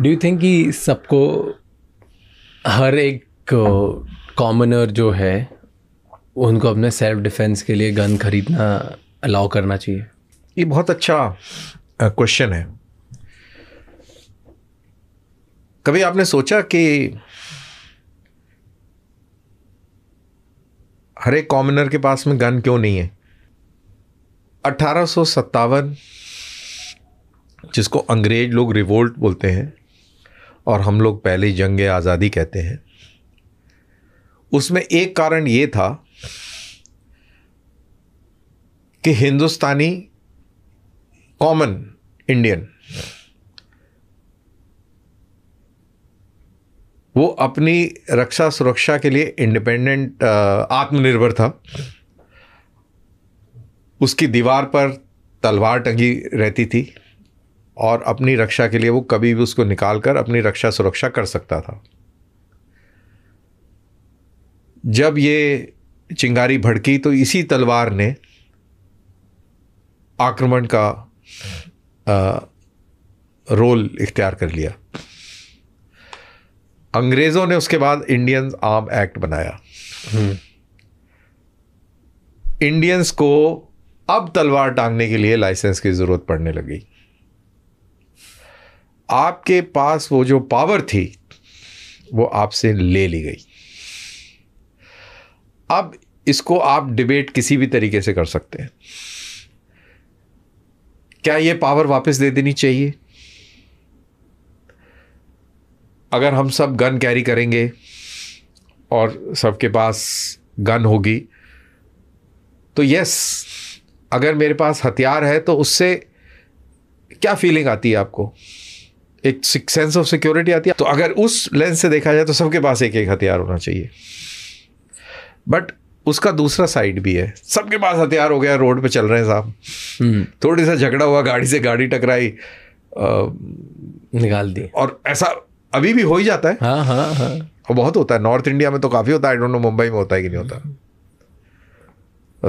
Do you think कि सबको हर एक कॉमनर जो है उनको अपने सेल्फ डिफेंस के लिए गन खरीदना अलाउ करना चाहिए ये बहुत अच्छा क्वेश्चन है कभी आपने सोचा कि हर एक कॉमनर के पास में गन क्यों नहीं है अठारह जिसको अंग्रेज लोग रिवोल्ट बोलते हैं और हम लोग पहले जंग आज़ादी कहते हैं उसमें एक कारण ये था कि हिंदुस्तानी कॉमन इंडियन वो अपनी रक्षा सुरक्षा के लिए इंडिपेंडेंट आत्मनिर्भर था उसकी दीवार पर तलवार टंगी रहती थी और अपनी रक्षा के लिए वो कभी भी उसको निकाल कर अपनी रक्षा सुरक्षा कर सकता था जब ये चिंगारी भड़की तो इसी तलवार ने आक्रमण का आ, रोल इख्तियार कर लिया अंग्रेज़ों ने उसके बाद इंडियन आर्म एक्ट बनाया हम्म। इंडियंस को अब तलवार टांगने के लिए लाइसेंस की ज़रूरत पड़ने लगी आपके पास वो जो पावर थी वो आपसे ले ली गई अब इसको आप डिबेट किसी भी तरीके से कर सकते हैं क्या ये पावर वापस दे देनी चाहिए अगर हम सब गन कैरी करेंगे और सबके पास गन होगी तो यस अगर मेरे पास हथियार है तो उससे क्या फीलिंग आती है आपको एक सेंस ऑफ सिक्योरिटी आती है तो अगर उस लेंस से देखा जाए तो सबके पास एक एक हथियार होना चाहिए बट उसका दूसरा साइड भी है सबके पास हथियार हो गया रोड पे चल रहे हैं साहब हम्म। थोड़ी सा झगड़ा हुआ गाड़ी से गाड़ी टकराई निकाल दी और ऐसा अभी भी हो ही जाता है हाँ हाँ हाँ और बहुत होता है नॉर्थ इंडिया में तो काफ़ी होता है आई डोंट नो मुंबई में होता है कि नहीं होता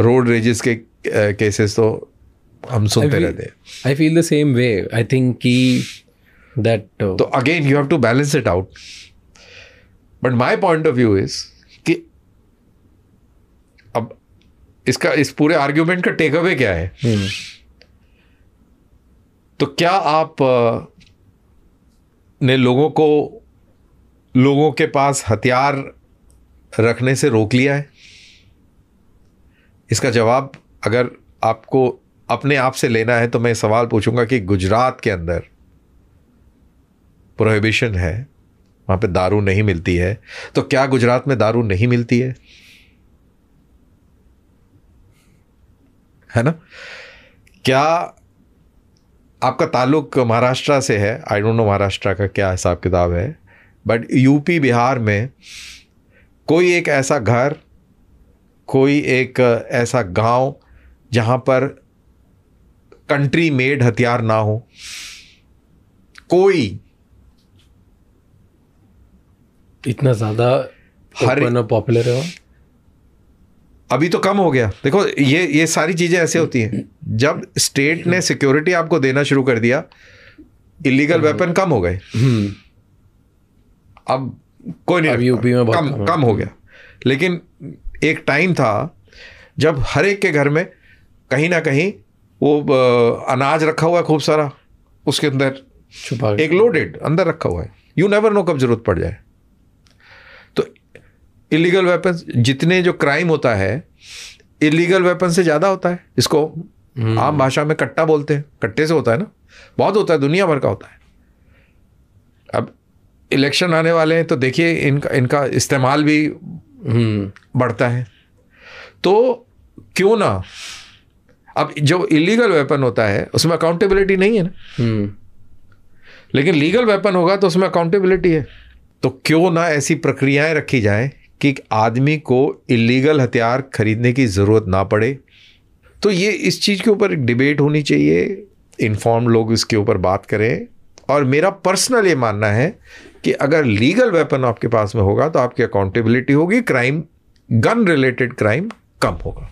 रोड रेजेस के केसेस तो हम सुनते रहते हैं I feel the same way I think कि that uh, so तो again you have to balance it out but my point of view is कि अब इसका इस पूरे आर्ग्यूमेंट का टेक अवे क्या है hmm. तो क्या आप uh, ने लोगों को लोगों के पास हथियार रखने से रोक लिया है इसका जवाब अगर आपको अपने आप से लेना है तो मैं सवाल पूछूंगा कि गुजरात के अंदर प्रोहिबिशन है वहाँ पे दारू नहीं मिलती है तो क्या गुजरात में दारू नहीं मिलती है है ना क्या आपका ताल्लुक महाराष्ट्र से है आई डोंट नो महाराष्ट्र का क्या हिसाब किताब है बट यूपी बिहार में कोई एक ऐसा घर कोई एक ऐसा गांव जहां पर कंट्री मेड हथियार ना हो कोई इतना ज़्यादा हर पॉपुलर है अभी तो कम हो गया देखो ये ये सारी चीज़ें ऐसे होती हैं जब स्टेट ने सिक्योरिटी आपको देना शुरू कर दिया इलीगल वेपन हाँ। कम हो गए हम्म। अब कोई नहीं अब यूपी में कम कम हो गया लेकिन एक टाइम था जब हर एक के घर में कहीं ना कहीं वो अनाज रखा हुआ है खूब सारा उसके अंदर छुपा एक लोडेड अंदर रखा हुआ है यू नेवर नो कब जरूरत पड़ जाए इलीगल वेपन जितने जो क्राइम होता है इलीगल वेपन से ज़्यादा होता है इसको आम हम्म। भाषा में कट्टा बोलते हैं कट्टे से होता है ना बहुत होता है दुनिया भर का होता है अब इलेक्शन आने वाले हैं तो देखिए इनका इनका इस्तेमाल भी हम्म। बढ़ता है तो क्यों ना अब जो इलीगल वेपन होता है उसमें अकाउंटेबिलिटी नहीं है ना हम्म। लेकिन लीगल वेपन होगा तो उसमें अकाउंटेबिलिटी है तो क्यों ना ऐसी प्रक्रियाएं रखी जाएं कि आदमी को इलीगल हथियार खरीदने की ज़रूरत ना पड़े तो ये इस चीज़ के ऊपर एक डिबेट होनी चाहिए इन्फॉर्म लोग इसके ऊपर बात करें और मेरा पर्सनल ये मानना है कि अगर लीगल वेपन आपके पास में होगा तो आपकी अकाउंटेबिलिटी होगी क्राइम गन रिलेटेड क्राइम कम होगा